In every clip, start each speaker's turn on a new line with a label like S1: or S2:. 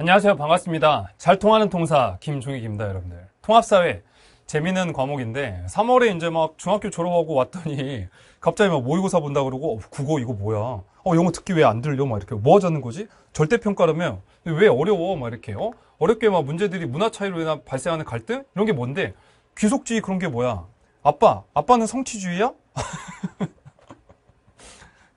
S1: 안녕하세요. 반갑습니다. 잘 통하는 통사 김종익입니다, 여러분들. 통합사회 재미있는 과목인데 3월에 이제 막 중학교 졸업하고 왔더니 갑자기 막 모의고사 본다 그러고 어, 국어 이거 뭐야? 어 영어 듣기 왜 안 들려? 막 이렇게 뭐 하자는 거지? 절대 평가라면 왜 어려워? 막 이렇게 어? 어렵게 막 문제들이 문화 차이로 인한 발생하는 갈등 이런 게 뭔데? 귀속주의 그런 게 뭐야? 아빠, 아빠는 성취주의야?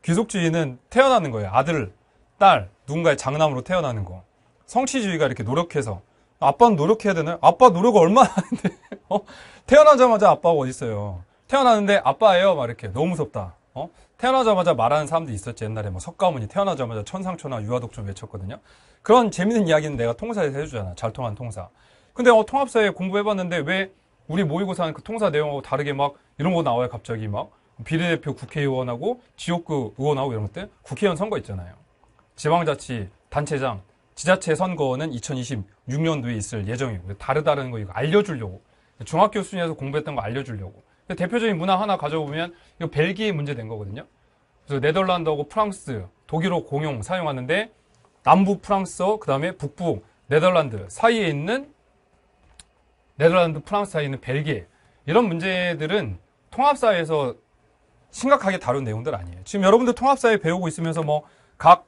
S1: 귀속주의는 태어나는 거예요. 아들, 딸, 누군가의 장남으로 태어나는 거. 성취주의가 이렇게 노력해서 아빠는 노력해야 되나요? 아빠 노력 얼마나 하는데 어? 태어나자마자 아빠가 어디 있어요? 태어나는데 아빠예요 막 이렇게 너무 무섭다. 어? 태어나자마자 말하는 사람도 있었지 옛날에 뭐 석가모니 태어나자마자 천상천하 유아독좀 외쳤거든요. 그런 재밌는 이야기는 내가 통사에서 해주잖아. 잘 통한 통사. 근데 어, 통합사에 공부해봤는데 왜 우리 모의고사는 그 통사 내용하고 다르게 막 이런 거 나와요 갑자기 막 비례대표 국회의원하고 지역구 의원하고 이런 것들 국회의원 선거 있잖아요. 지방자치 단체장 지자체 선거는 2026년도에 있을 예정이고 다르다는 거 이거 알려주려고 중학교 수준에서 공부했던 거 알려주려고 대표적인 문화 하나 가져보면 이거 벨기에 문제된 거거든요. 그래서 네덜란드하고 프랑스, 독일어 공용 사용하는데 남부 프랑스어 그다음에 북부 네덜란드 사이에 있는 네덜란드 프랑스 사이에 있는 벨기에 이런 문제들은 통합사회에서 심각하게 다룬 내용들 아니에요. 지금 여러분들 통합사회 배우고 있으면서 뭐각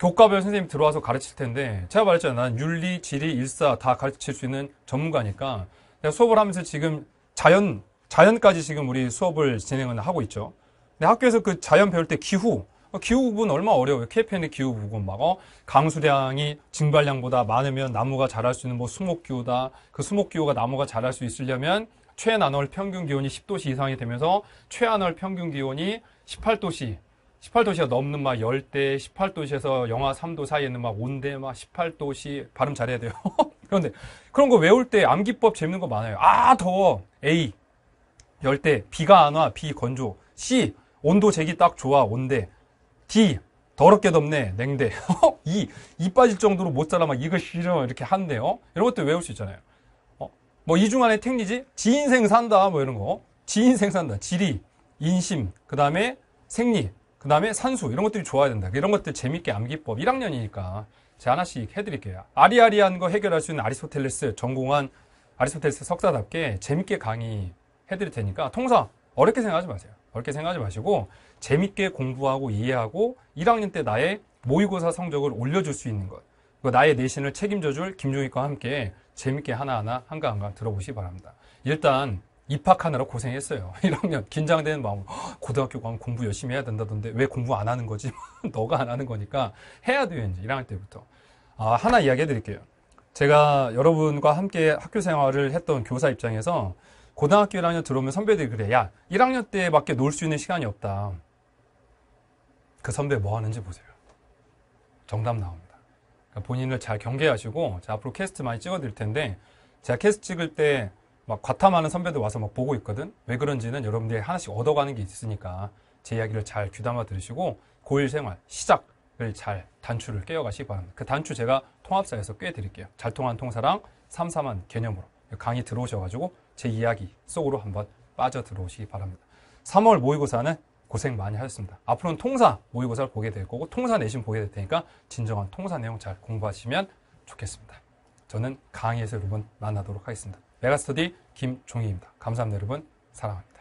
S1: 교과별 선생님 들어와서 가르칠 텐데 제가 말했잖아요. 난 윤리, 지리, 일사 다 가르칠 수 있는 전문가니까 내가 수업을 하면서 지금 자연, 자연까지 지금 우리 수업을 진행을 하고 있죠. 근데 학교에서 그 자연 배울 때 기후, 어, 기후 부분 얼마 어려워요. KPN의 기후 부분 막, 어, 강수량이 증발량보다 많으면 나무가 자랄 수 있는 뭐 수목기후다. 그 수목기후가 나무가 자랄 수 있으려면 최난월 평균 기온이 10도씨 이상이 되면서 최한월 평균 기온이 18도씨 18도시가 넘는 막 열대, 18도시에서 영하 3도 사이에 있는 막 온대, 막 18도시 발음 잘해야 돼요. 그런데 그런 거 외울 때 암기법 재밌는 거 많아요. 아 더워 A 열대, 비가 안 와, 비 건조. C 온도 재기 딱 좋아, 온대. D 더럽게 덥네, 냉대. E 이 빠질 정도로 못 자라 막 이거 싫어 이렇게 한대요. 어? 이런 것도 외울 수 있잖아요. 어, 뭐 이중 안에 택리지 지인생 산다 뭐 이런 거. 지인생 산다. 지리, 인심, 그 다음에 생리, 그 다음에 산수 이런 것들이 좋아야 된다. 이런 것들 재밌게 암기법 1학년이니까 제가 하나씩 해드릴게요. 아리아리한 거 해결할 수 있는 아리스토텔레스 전공한 아리스토텔레스 석사답게 재밌게 강의 해드릴 테니까 통사 어렵게 생각하지 마세요. 어렵게 생각하지 마시고 재밌게 공부하고 이해하고 1학년 때 나의 모의고사 성적을 올려줄 수 있는 것 나의 내신을 책임져줄 김종익과 함께 재밌게 하나하나 한가한가 들어보시기 바랍니다. 일단 입학하느라 고생했어요. 1학년 긴장되는 마음 고등학교 가면 공부 열심히 해야 된다던데 왜 공부 안 하는 거지? 너가 안 하는 거니까 해야 돼요. 이제 1학년 때부터. 아, 하나 이야기해 드릴게요. 제가 여러분과 함께 학교 생활을 했던 교사 입장에서 고등학교 1학년 들어오면 선배들이 그래. 야, 1학년 때밖에 놀 수 있는 시간이 없다. 그 선배 뭐 하는지 보세요. 정답 나옵니다. 그러니까 본인을 잘 경계하시고, 앞으로 캐스트 많이 찍어 드릴 텐데, 제가 캐스트 찍을 때막 과탐하는 선배들 와서 막 보고 있거든. 왜 그런지는 여러분들이 하나씩 얻어가는 게 있으니까 제 이야기를 잘 귀담아 들으시고 고1 생활 시작을 잘 단추를 깨어가시기 바랍니다. 그 단추 제가 통합사에서 꿰 드릴게요. 잘 통한 통사랑 삼삼한 개념으로 강의 들어오셔가지고 제 이야기 속으로 한번 빠져 들어오시기 바랍니다. 3월 모의고사는 고생 많이 하셨습니다. 앞으로는 통사 모의고사를 보게 될 거고 통사 내신 보게 될 테니까 진정한 통사 내용 잘 공부하시면 좋겠습니다. 저는 강의에서 여러분 만나도록 하겠습니다. 메가스터디 김종희입니다. 감사합니다 여러분. 사랑합니다.